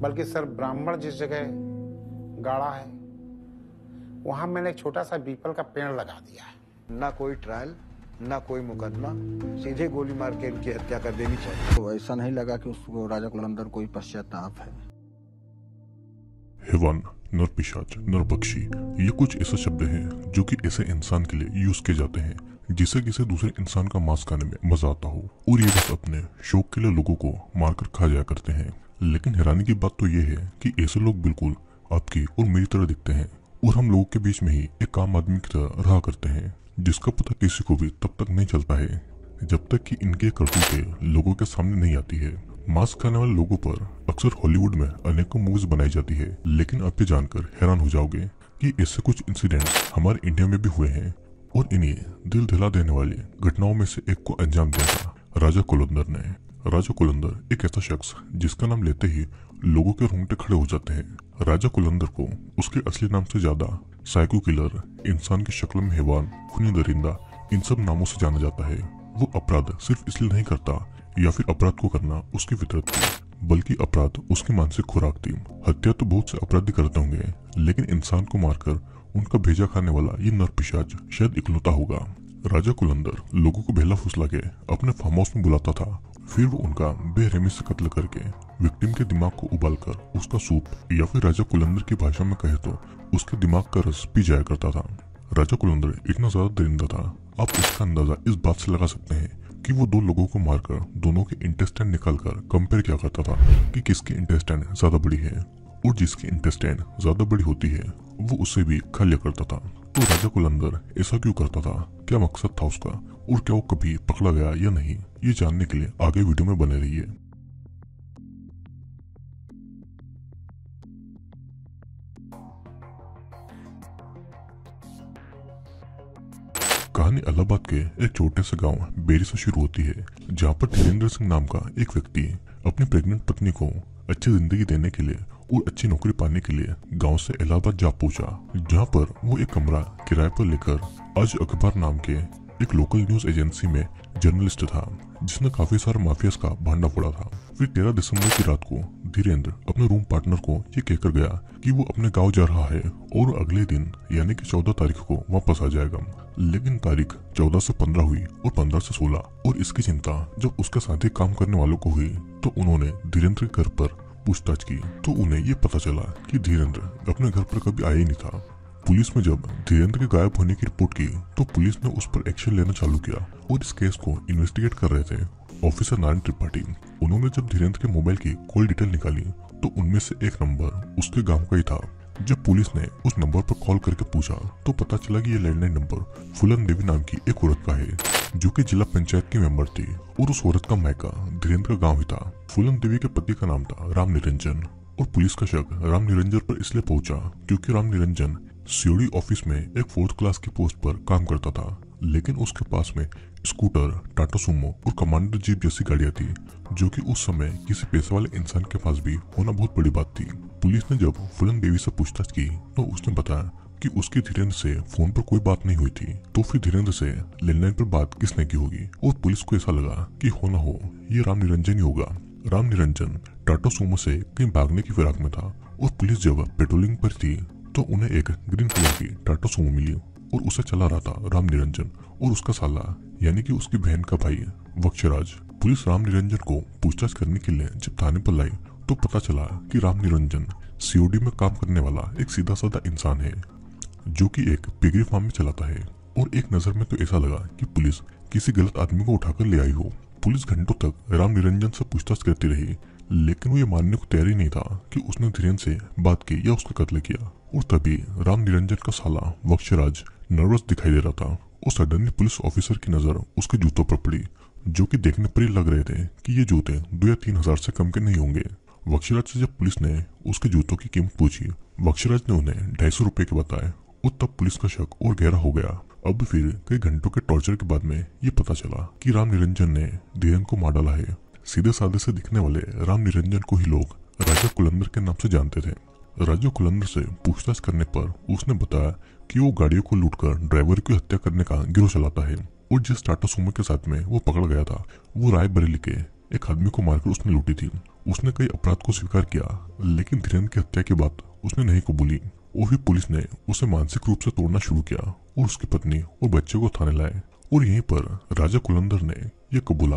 बल्कि सर ब्राह्मण जिस जगह गाढ़ा है वहां मैंने एक छोटा सा पीपल का पेड़ लगा दिया है ना कोई ट्रायल ना कोई मुकदमा सीधे गोली मार के इनकी हत्या कर देनी चाहिए तो ऐसा नहीं लगा कि उसको राजा कुलंदर कोई पश्चाताप है हेवन नरपिशाच नरपक्षी ये कुछ ऐसे शब्द हैं जो कि ऐसे इंसान के लिए यूज किए जाते हैं जिसे किसी दूसरे इंसान का मांस खाने में मजा आता हो और ये बस अपने शौक के लिए लोगों को मारकर खा जाया करते हैं लेकिन हैरानी की बात तो ये है कि ऐसे लोग बिल्कुल आपकी और मेरी तरह दिखते हैं और हम लोगों के बीच में ही एक आम आदमी की तरह रहा करते हैं जिसका पता किसी को भी तब तक नहीं चलता है जब तक कि इनके करतूतें लोगों के सामने नहीं आती है मास्क खाने वाले लोगों पर अक्सर हॉलीवुड में अनेकों मूवीज बनाई जाती है लेकिन आप ये जानकर हैरान हो जाओगे कि ऐसे कुछ इंसिडेंट हमारे इंडिया में भी हुए हैं और इन्हें दिल दिला देने वाली घटनाओं में से एक को अंजाम दिया था राजा कोलंदर ने राजा कुलंदर एक ऐसा शख्स जिसका नाम लेते ही लोगों के रोंगटे खड़े हो जाते हैं राजा कुलंदर को उसके असली नाम से ज्यादा साइको किलर इंसान की शक्ल में हैवान खूनी दरिंदा इन सब नामों से जाना जाता है वो अपराध सिर्फ इसलिए नहीं करता या फिर अपराध को करना उसकी फितरत थी बल्कि अपराध उसकी मानसिक खुराक थी हत्या तो बहुत से अपराधी करते होंगे लेकिन इंसान को मारकर उनका भेजा खाने वाला ये नरपिशाच शायद इकलौता होगा राजा कुलंदर लोगों को बेला फुसला के अपने फार्म हाउस में बुलाता था फिर वो उनका बेरहमी से कत्ल करके विक्टिम के दिमाग को उबालकर उसका सूप या फिर राजा कुलंदर की भाषा में कहे तो उसके दिमाग का रस पी जाया करता था राजा कुलंदर इतना ज्यादा दरिंदा था आप इसका अंदाजा इस बात से लगा सकते हैं कि वो दो लोगों को मारकर दोनों के इंटेस्टाइन निकालकर कंपेयर किया करता था कि किसकी इंटेस्टाइन ज्यादा बड़ी है और जिसकी इंटेस्टाइन ज्यादा बड़ी होती है वो उसे भी खा लिया करता था तो राजा कुलंदर ऐसा क्यों करता था क्या मकसद था उसका और क्या वो कभी पकड़ा गया या नहीं ये जानने के लिए आगे वीडियो में बने रहिए कहानी अलाहाबाद के एक छोटे से गांव बेरी से शुरू होती है जहां पर धीरेन्द्र सिंह नाम का एक व्यक्ति अपनी प्रेग्नेंट पत्नी को अच्छी जिंदगी देने के लिए और अच्छी नौकरी पाने के लिए गांव से इलाहाबाद जा पहुंचा जहां पर वो एक कमरा किराए पर लेकर आज अखबार नाम के एक लोकल न्यूज एजेंसी में जर्नलिस्ट था जिसने काफी सारे माफियाज का भांडा फोड़ा था फिर तेरह दिसंबर की रात को धीरेन्द्र अपने रूम पार्टनर को ये कहकर गया कि वो अपने गांव जा रहा है और अगले दिन यानी कि 14 तारीख को वापस आ जाएगा लेकिन तारीख 14 से 15 हुई और 15 से 16 और इसकी चिंता जब उसके साथी काम करने वालों को हुई तो उन्होंने धीरेन्द्र के घर पर पूछताछ की तो उन्हें ये पता चला कि धीरेन्द्र अपने घर पर कभी आया ही नहीं था पुलिस में जब धीरेन्द्र के गायब होने की रिपोर्ट की तो पुलिस ने उस पर एक्शन लेना चालू किया और इस केस को इन्वेस्टिगेट कर रहे थे ऑफिसर नारायण त्रिपाठी उन्होंने जब धीरेन्द्र के मोबाइल की कॉल डिटेल निकाली तो उनमें से एक नंबर उसके गांव का ही था जब पुलिस ने उस नंबर पर कॉल करके पूछा तो पता चला कि ये लैंडलाइन नंबर फुलन देवी नाम की एक औरत का है जो कि जिला पंचायत की मेंबर थी और उस औरत का मैका धीरेन्द्र का गांव ही था फूलन देवी के पति का नाम था राम निरंजन और पुलिस का शक राम निरंजन पर इसलिए पहुंचा क्योंकि राम निरंजन सीओडी ऑफिस में एक फोर्थ क्लास की पोस्ट पर काम करता था लेकिन उसके पास में स्कूटर टाटा सुमो और कमांडर जीप जैसी गाड़ियां थी जो कि उस समय किसी पैसे वाले इंसान के पास भी होना बहुत बड़ी बात थी पुलिस ने जब फुलन देवी से पूछताछ की तो उसने बताया कि उसकी धीरेन्द्र से फोन पर कोई बात नहीं हुई थी तो फिर धीरेन्द्र से लैंडलाइन पर बात किसने की होगी और पुलिस को ऐसा लगा कि होना हो ये राम निरंजन ही होगा राम निरंजन टाटा सोमो से कहीं भागने की फिराक में था और पुलिस जब पेट्रोलिंग पर थी तो उन्हें एक ग्रीन कलर की टाटा सोमो मिली और उसे चला रहा था राम निरंजन और उसका साला यानी कि उसकी बहन का भाई वक्षराज पुलिस राम निरंजन को पूछताछ करने के लिए जब थाने पर लाई तो पता चला कि राम निरंजन सीओडी में काम करने वाला एक सीधा साधा इंसान है जो कि एक पिगरी फार्म में चलाता है और एक नजर में तो ऐसा लगा कि पुलिस किसी गलत आदमी को उठाकर ले आई हो पुलिस घंटों तक राम निरंजन से पूछताछ करती रही लेकिन वो ये मानने को तैयार ही नहीं था कि उसने धीरेन से बात की या उसका कत्ल किया और तभी राम निरंजन का साला वक्षराज नर्वस दिखाई दे रहा था और सडनली पुलिस ऑफिसर की नजर उसके जूतों पर पड़ी जो कि देखने पर ही लग रहे थे कि ये जूते दो या तीन हजार से कम के नहीं होंगे वक्षराज से जब पुलिस ने उसके जूतों की कीमत पूछी वक्षराज ने उन्हें ढाई सौ रुपए के बताए और तब पुलिस का शक और गहरा हो गया अब फिर कई घंटों के टॉर्चर के बाद में ये पता चला कि राम निरंजन ने धीरंग को मार डाला है सीधे साधे से दिखने वाले राम निरंजन को ही लोग राजा कुलंदर के नाम से जानते थे राजा कुलंदर से पूछताछ करने पर उसने बताया कि वो गाड़ियों को लूटकर ड्राइवर की हत्या करने का गिरोह चलाता है और जिस टाटा सुमो के साथ में वो पकड़ गया था वो राय बरेली के एक आदमी को मारकर उसने लूटी थी उसने कई अपराध को स्वीकार किया लेकिन धीरेन्द्र की हत्या के बाद उसने नहीं कबूली और फिर पुलिस ने उसे मानसिक रूप से तोड़ना शुरू किया और उसकी पत्नी और बच्चे को थाने लाए और यहीं पर राजा कुलंदर ने यह कबूला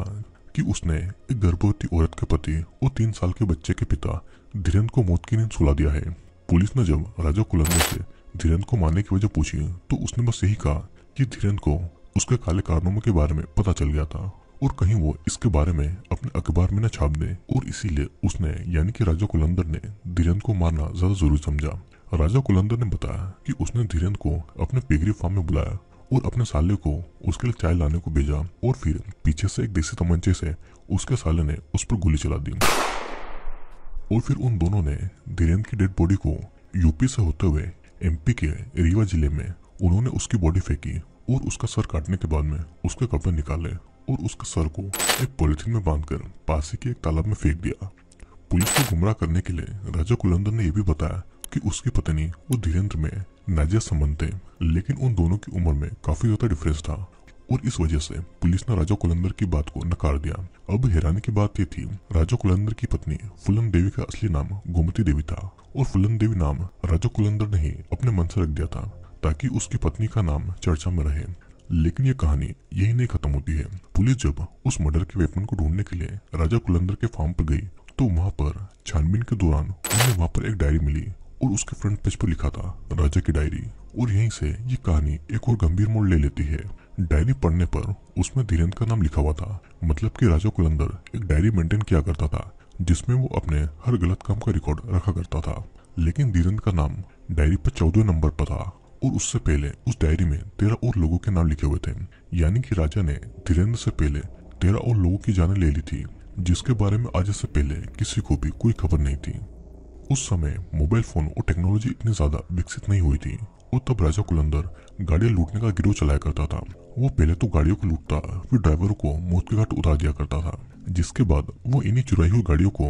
कि उसने एक गर्भवती औरत के पति और तीन साल के बच्चे के पिता धीरेन्द्र को मौत की नींद सुला दिया है पुलिस ने जब राजा कुलंदर से धीरेन्द्र को मारने की वजह पूछी तो उसने बस यही कहा कि धीरेन्द्र को उसके काले कारनामों के बारे में पता चल गया था और कहीं वो इसके बारे में अपने अखबार में न छाप दे और इसीलिए उसने यानी कि राजा कुलंदर ने धीरेन्द्र को मारना ज्यादा जरूरी समझा राजा कुलंदर ने बताया कि उसने धीरेन्द्र को अपने पेगरी फार्म में बुलाया और अपने साले को उसके लिए चाय लाने को भेजा और फिर पीछे से एक देसी तमंचे से उसके साले ने उस पर गोली चला दी और फिर उन दोनों ने धीरेन्द्र की डेड बॉडी को यूपी से होते हुए एमपी के रीवा जिले में उन्होंने उसकी बॉडी फेंकी और उसका सर काटने के बाद में उसके कपड़े निकाले और उसके सर को एक पॉलिथीन में बांधकर पासी के एक तालाब में फेंक दिया पुलिस को गुमराह करने के लिए राजा कुलंदर ने यह भी बताया कि उसकी पत्नी वो धीरेन्द्र में नाजिया संबंध थे लेकिन उन दोनों की उम्र में काफी ज्यादा डिफरेंस था और इस वजह से पुलिस ने राजा कुलंदर की बात को नकार दिया अब हैरानी की बात ये थी राजा कुलंदर की पत्नी फुलन देवी का असली नाम गोमती देवी था और फुलन देवी नाम राजा कुलंदर ने ही अपने मन से रख दिया था ताकि उसकी पत्नी का नाम चर्चा में रहे लेकिन ये कहानी यही नहीं खत्म होती है पुलिस जब उस मर्डर के वेपन को ढूंढने के लिए राजा कुलंदर के फार्म पर गई तो वहाँ पर छानबीन के दौरान उन्हें वहाँ पर एक डायरी मिली और उसके फ्रंट पेज पर लिखा था राजा की डायरी और यहीं से ये कहानी एक और गंभीर मोड़ ले लेती है डायरी पढ़ने पर उसमें धीरेन्द्र का नाम लिखा हुआ था मतलब कि राजा कुलंदर एक डायरी मेंटेन किया करता था जिसमें वो अपने हर गलत काम का रिकॉर्ड रखा करता था लेकिन धीरेन्द्र का नाम डायरी पर चौदह नंबर पर था और उससे पहले उस डायरी में तेरह और लोगों के नाम लिखे हुए थे यानी कि राजा ने धीरेन्द्र से पहले तेरह और लोगों की जान ले ली थी जिसके बारे में आज से पहले किसी को भी कोई खबर नहीं थी उस समय मोबाइल फोन और टेक्नोलॉजी इतनी ज्यादा विकसित नहीं हुई थी और तब राजा कुलंदर गाड़ियां लूटने का गिरोह चलाया करता था वो पहले तो गाड़ियों को लूटता फिर ड्राइवर को मौत के घाट उतार दिया करता था जिसके बाद वो इन्हीं चुराई हुई गाड़ियों को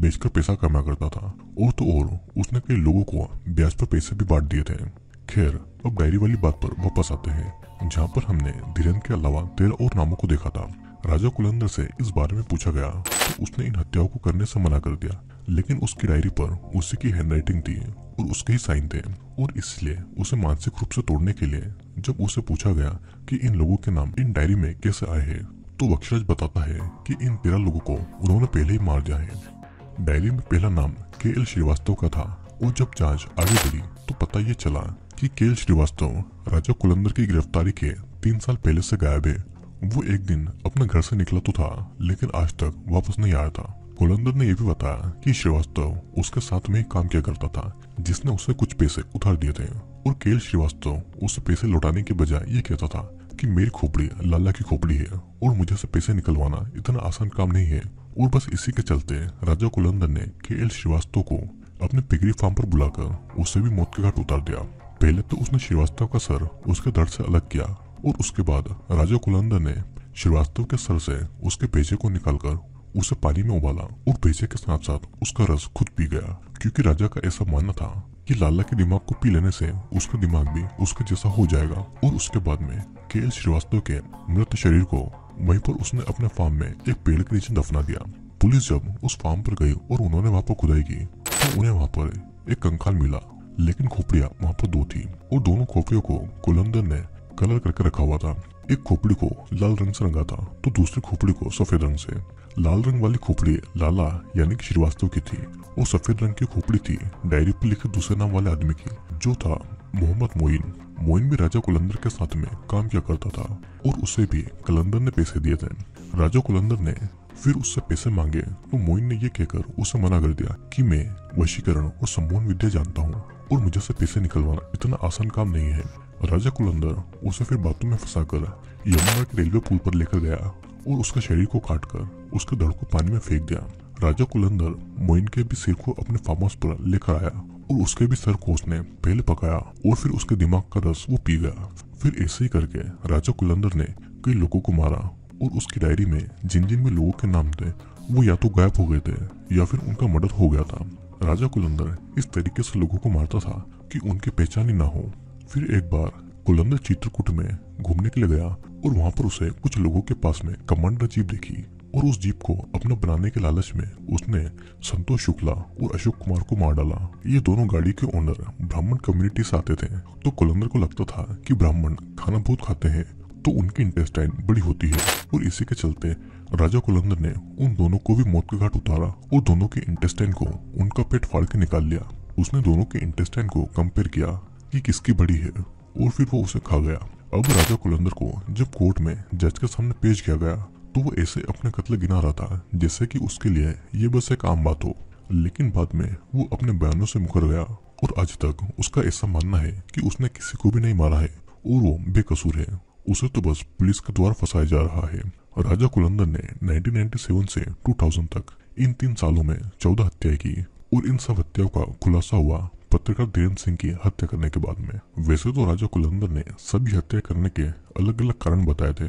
बेचकर पैसा कमाया करता था और तो और उसने कई लोगों को ब्याज पर पैसे भी बांट दिए थे खैर अब डायरी वाली बात पर वापस आते हैं जहाँ पर हमने धीरेन्द्र के अलावा तेरह और नामों को देखा था राजा कुलंदर से इस बारे में पूछा गया तो उसने इन हत्याओं को करने से मना कर दिया लेकिन उसकी डायरी पर उसी की हैंडराइटिंग थी और उसके ही साइन थे और इसलिए उसे मानसिक रूप से तोड़ने के लिए जब उसे पूछा गया कि इन लोगों के नाम इन डायरी में कैसे आए हैं तो बक्सराज बताता है कि इन तेरह लोगों को उन्होंने पहले ही मार दिया है डायरी में पहला नाम के एल श्रीवास्तव का था और जब जांच आगे बढ़ी तो पता ये चला कि के एल श्रीवास्तव राजा कुलंदर की गिरफ्तारी के तीन साल पहले से गायब है वो एक दिन अपने घर से निकला तो था लेकिन आज तक वापस नहीं आया था गोलंदर ने यह भी बताया कि श्रीवास्तव उसके साथ में काम किया करता था जिसने उसे कुछ पैसे उधार दिए थे और केल श्रीवास्तव उसे पैसे लौटाने के बजाय ये कहता था कि मेरी खोपड़ी लाला की खोपड़ी है और मुझे से पैसे निकलवाना इतना आसान काम नहीं है और बस इसी के चलते राजा कुलंदर ने के एल श्रीवास्तव को अपने पिगरी फार्म पर बुलाकर उसे भी मौत के घाट उतार दिया पहले तो उसने श्रीवास्तव का सर उसके दर्द से अलग किया और उसके बाद राजा कुलंदर ने श्रीवास्तव के सर से उसके पेचे को निकालकर उसे पानी में उबाला और भेजे के साथ साथ उसका रस खुद पी गया क्योंकि राजा का ऐसा मानना था कि लाला के दिमाग को पी लेने से उसका दिमाग भी उसके जैसा हो जाएगा और उसके बाद में के एल श्रीवास्तव के मृत शरीर को वही पर उसने अपने फार्म में एक पेड़ के नीचे दफना दिया पुलिस जब उस फार्म पर गई और उन्होंने वहाँ पर खुदाई की तो उन्हें वहाँ पर एक कंकाल मिला लेकिन खोपड़िया वहाँ पर दो थी और दोनों खोपड़ियों को कुलंदर ने कलर करके रखा हुआ था एक खोपड़ी को लाल रंग से रंगा था तो दूसरी खोपड़ी को सफेद रंग से लाल रंग वाली खोपड़ी लाला यानी कि श्रीवास्तव की थी और सफेद रंग की खोपड़ी थी डायरी पर लिखे दूसरे नाम वाले आदमी की जो था मोहम्मद मोइन मोइन भी राजा कुलंदर के साथ में काम किया करता था और उसे भी कलंदर ने पैसे दिए थे राजा कुलंदर ने फिर उससे पैसे मांगे तो मोइन ने यह कहकर उसे मना कर दिया कि मैं वशीकरण और सम्मोहन विद्या जानता हूँ और मुझे से पैसे निकलवाना इतना आसान काम नहीं है राजा कुलंदर उसे फिर बातों में फंसा कर यमुना के रेलवे पुल पर लेकर गया और उसके शरीर को काट कर उसके धड़ को पानी में फेंक दिया राजा कुलंदर मोइन के भी सिर को अपने फार्म हाउस पर लेकर आया और उसके भी सर को उसने पहले पकाया और फिर उसके दिमाग का रस वो पी गया फिर ऐसे ही करके राजा कुलंदर ने कई लोगों को मारा और उसकी डायरी में जिन जिन में लोगों के नाम थे वो या तो गायब हो गए थे या फिर उनका मर्डर हो गया था राजा कुलंदर इस तरीके से लोगों को मारता था कि उनकी पहचान ही ना हो फिर एक बार कुलंदर चित्रकूट में घूमने के लिए गया और वहाँ पर उसे कुछ लोगों के पास में कमांडर जीप देखी और उस जीप को अपना बनाने के लालच में उसने संतोष शुक्ला और अशोक कुमार को मार डाला ये दोनों गाड़ी के ओनर ब्राह्मण कम्युनिटी से आते थे तो कुलंदर को लगता था कि ब्राह्मण खाना बहुत खाते हैं तो उनकी इंटेस्टाइन बड़ी होती है और इसी के चलते राजा कुलंदर ने उन दोनों को भी मौत के घाट उतारा और दोनों के इंटेस्टाइन को उनका पेट फाड़ के निकाल लिया उसने दोनों के इंटेस्टाइन को कंपेयर किया कि किसकी बड़ी है और फिर वो उसे खा गया अब राजा कुलंदर को जब कोर्ट में जज के सामने पेश किया गया तो वो ऐसे अपने कत्ल गिना रहा था जैसे कि उसके लिए ये बस एक आम बात हो लेकिन बाद में वो अपने बयानों से मुकर गया और आज तक उसका ऐसा मानना है कि उसने किसी को भी नहीं मारा है और वो बेकसूर है उसे तो बस पुलिस के द्वारा फंसाया जा रहा है राजा कुलंदर ने 1997 से 2000 तक इन तीन सालों में चौदह हत्याएं की और इन सब हत्याओं का खुलासा हुआ पत्रकार धीरेन्द्र सिंह की हत्या करने के बाद में वैसे तो राजा कुलंदर ने सभी हत्या करने के अलग अलग कारण बताए थे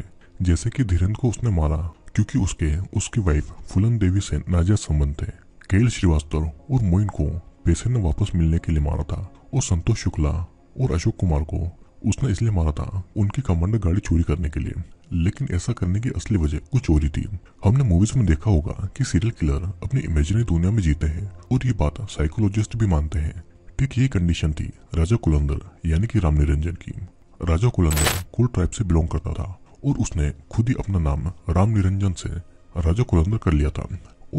जैसे कि धीरेन्द्र को उसने मारा क्योंकि उसके उसकी वाइफ फुलन देवी से नाजायज संबंध थे केल श्रीवास्तव और मोइन को पैसे ने वापस मिलने के लिए मारा था और संतोष शुक्ला और अशोक कुमार को उसने इसलिए मारा था उनकी कमांडर गाड़ी चोरी करने के लिए लेकिन ऐसा करने की असली वजह कुछ चोरी थी हमने मूवीज में देखा होगा कि सीरियल किलर अपनी इमेजिनरी दुनिया में जीते हैं और ये बात साइकोलॉजिस्ट भी मानते हैं ठीक ये कंडीशन थी राजा कुलंदर यानी कि राम निरंजन की राजा कुलंदर कुल ट्राइब से बिलोंग करता था और उसने खुद ही अपना नाम राम निरंजन से राजा कुलंदर कर लिया था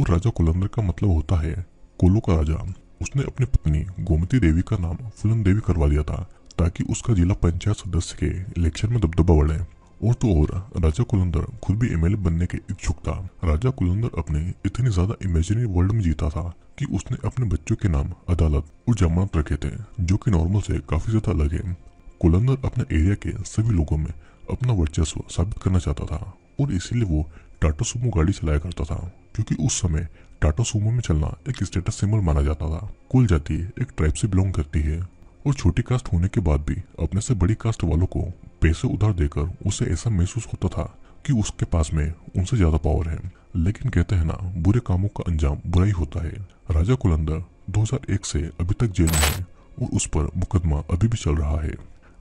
और राजा कुलंदर का मतलब होता है कोलो का राजा उसने अपनी पत्नी गोमती देवी का नाम फुलन देवी करवा लिया था ताकि उसका जिला पंचायत सदस्य के इलेक्शन में दबदबा बढ़े और तो और राजा कुलंदर खुद भी एमएलए बनने के इच्छुक था राजा कुलंदर अपने इतनी ज्यादा इमेजिनरी वर्ल्ड में जीता था कि उसने अपने बच्चों के नाम अदालत और जमानत रखे थे जो कि नॉर्मल से काफी ज्यादा अलग है कुलंदर अपने एरिया के सभी लोगों में अपना वर्चस्व साबित करना चाहता था और इसीलिए वो टाटा सुमो गाड़ी चलाया करता था क्योंकि उस समय टाटा सुमो में चलना एक स्टेटस सिंबल माना जाता था कुल जाति एक ट्राइब से बिलोंग करती है और छोटी कास्ट होने के बाद भी अपने से बड़ी कास्ट वालों को पैसे उधार देकर उसे ऐसा महसूस होता था कि उसके पास में उनसे ज्यादा पावर है लेकिन कहते हैं ना बुरे कामों का अंजाम बुरा ही होता है राजा कुलंदर 2001 से अभी तक जेल में है और उस पर मुकदमा अभी भी चल रहा है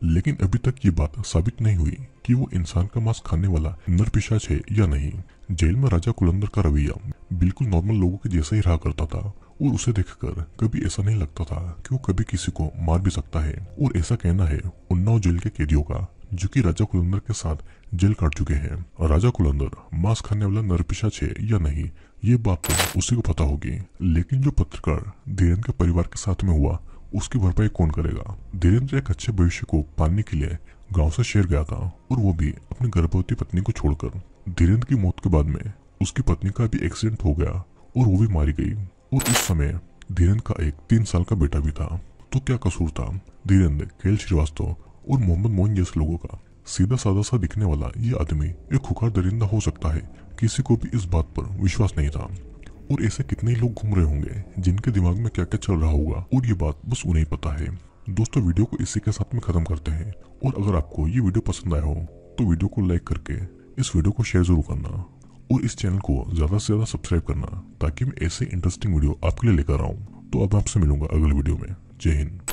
लेकिन अभी तक ये बात साबित नहीं हुई कि वो इंसान का मांस खाने वाला नरपिशाच है या नहीं जेल में राजा कुलंदर का रवैया बिल्कुल नॉर्मल लोगों के जैसा ही रहा करता था और उसे देखकर कभी ऐसा नहीं लगता था कि वो कभी किसी को मार भी सकता है और ऐसा कहना है उन्नाव जेल के कैदियों का जो कि राजा कुलंदर के साथ जेल काट चुके हैं राजा कुलंदर मांस खाने वाला नरपिशाच है या नहीं ये बात तो उसी को पता होगी लेकिन जो पत्रकार धीरेन्द्र के परिवार के साथ में हुआ उसकी भरपाई कौन करेगा धीरेन्द्र एक अच्छे भविष्य को पालने के लिए गांव से शहर गया था और वो भी अपनी गर्भवती पत्नी को छोड़कर धीरेन्द्र की मौत के बाद में उसकी पत्नी का भी एक्सीडेंट हो गया और वो भी मारी गई और उस समय धीरेन्द्र का एक तीन साल का बेटा भी था तो क्या कसूर था धीरेन्द्र केल श्रीवास्तव और मोहम्मद मोइन जैसे लोगों का सीधा साधा सा दिखने वाला ये आदमी एक खुखार दरिंदा हो सकता है किसी को भी इस बात पर विश्वास नहीं था और ऐसे कितने लोग घूम रहे होंगे जिनके दिमाग में क्या क्या चल रहा होगा और ये बात बस उन्हें पता है दोस्तों वीडियो को इसी के साथ में खत्म करते हैं और अगर आपको ये वीडियो पसंद आया हो तो वीडियो को लाइक करके इस वीडियो को शेयर जरूर करना और इस चैनल को ज्यादा से ज्यादा सब्सक्राइब करना ताकि मैं ऐसे इंटरेस्टिंग वीडियो आपके लिए लेकर आऊँ तो अब आपसे मिलूंगा अगले वीडियो में जय हिंद